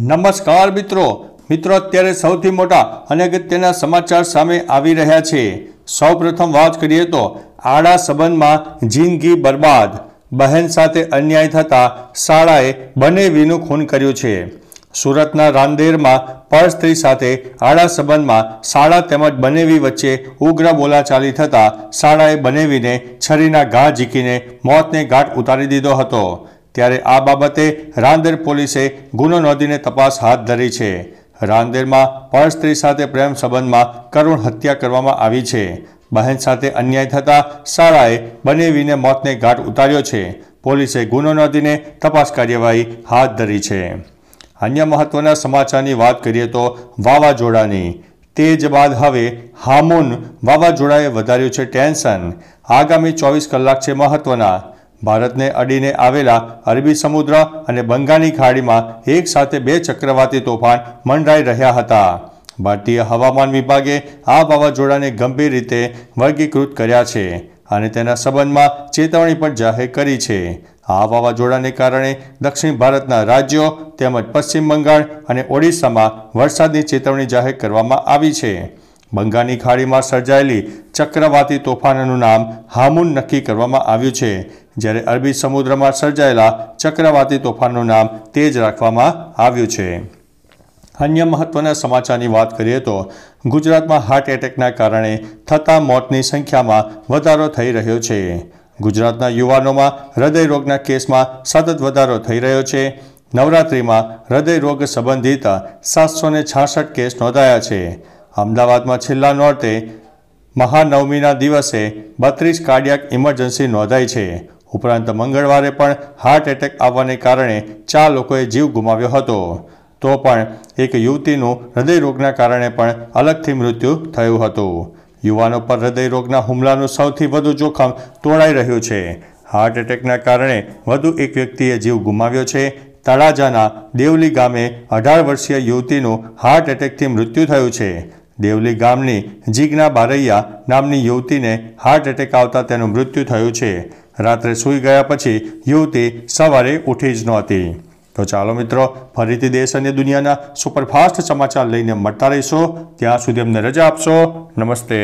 નમસ્કાર મિત્રો મિત્રો અત્યારે સૌથી મોટા અને અગત્યના સમાચાર સામે આવી રહ્યા છે સૌપ્રથમ વાત કરીએ તો આડા સંબંધમાં જિંદગી બરબાદ બહેન સાથે અન્યાય થતાં શાળાએ બનેવીનું ખૂન કર્યું છે સુરતના રાંદેરમાં પર સાથે આડા સંબંધમાં શાળા તેમજ બનેવી વચ્ચે ઉગ્ર બોલાચાલી થતાં શાળાએ બનેવીને છરીના ઘા ઝીકીને મોતને ઘાટ ઉતારી દીધો હતો ત્યારે આ બાબતે રાંદેર પોલીસે ગુનો નોંધીને તપાસ હાથ ધરી છે રાંદેરમાં પણ સ્ત્રી સાથે પ્રેમ સંબંધમાં કરુણ હત્યા કરવામાં આવી છે બહેન સાથે અન્યાય થતાં સારાએ વિને મોતને ઘાટ ઉતાર્યો છે પોલીસે ગુનો નોંધીને તપાસ કાર્યવાહી હાથ ધરી છે અન્ય મહત્વના સમાચારની વાત કરીએ તો વાવાઝોડાની તે જ બાદ હવે હામુન વાવાઝોડાએ વધાર્યું છે ટેન્શન આગામી ચોવીસ કલાક છે મહત્વના ભારતને અડીને આવેલા અરબી સમુદ્ર અને બંગાળની ખાડીમાં એક સાથે બે ચક્રવાતી તોફાન મંડરાઈ રહ્યા હતા ભારતીય હવામાન વિભાગે આ વાવાઝોડાને ગંભીર રીતે વર્ગીકૃત કર્યા છે અને તેના સંબંધમાં ચેતવણી પણ જાહેર કરી છે આ વાવાઝોડાને કારણે દક્ષિણ ભારતના રાજ્યો તેમજ પશ્ચિમ બંગાળ અને ઓડિશામાં વરસાદની ચેતવણી જાહેર કરવામાં આવી છે બંગાળની ખાડીમાં સર્જાયેલી ચક્રવાતી તોફાનનું નામ હામુન નક્કી કરવામાં આવ્યું છે જ્યારે અરબી સમુદ્રમાં સર્જાયેલા ચક્રવાતી તોફાનનું નામ તેજ રાખવામાં આવ્યું છે અન્ય મહત્વના સમાચારની વાત કરીએ તો ગુજરાતમાં હાર્ટ એટેકના કારણે થતા મોતની સંખ્યામાં વધારો થઈ રહ્યો છે ગુજરાતના યુવાનોમાં હૃદયરોગના કેસમાં સતત વધારો થઈ રહ્યો છે નવરાત્રિમાં હૃદયરોગ સંબંધિત સાતસો ને છાસઠ કેસ નોંધાયા છે અમદાવાદમાં છેલ્લા નોર્તે મહાનવમીના દિવસે બત્રીસ કાર્ડિયાક ઇમરજન્સી નોંધાઈ છે ઉપરાંત મંગળવારે પણ હાર્ટ એટેક આવવાને કારણે ચાર લોકોએ જીવ ગુમાવ્યો હતો તો પણ એક યુવતીનું હૃદયરોગના કારણે પણ અલગથી મૃત્યુ થયું હતું યુવાનો પર હૃદયરોગના હુમલાનું સૌથી વધુ જોખમ તોળાઈ રહ્યું છે હાર્ટ એટેકના કારણે વધુ એક વ્યક્તિએ જીવ ગુમાવ્યો છે તળાજાના દેવલી ગામે અઢાર વર્ષીય યુવતીનું હાર્ટ એટેકથી મૃત્યુ થયું છે દેવલી ગામની જીજ્ઞા બારૈયા નામની યુવતીને હાર્ટ એટેક આવતા તેનું મૃત્યુ થયું છે રાત્રે સૂઈ ગયા પછી યુવતી સવારે ઉઠી જ નહોતી તો ચાલો મિત્રો ફરીથી દેશ અને દુનિયાના સુપરફાસ્ટ સમાચાર લઈને મળતા રહીશો ત્યાં સુધી અમને રજા આપશો નમસ્તે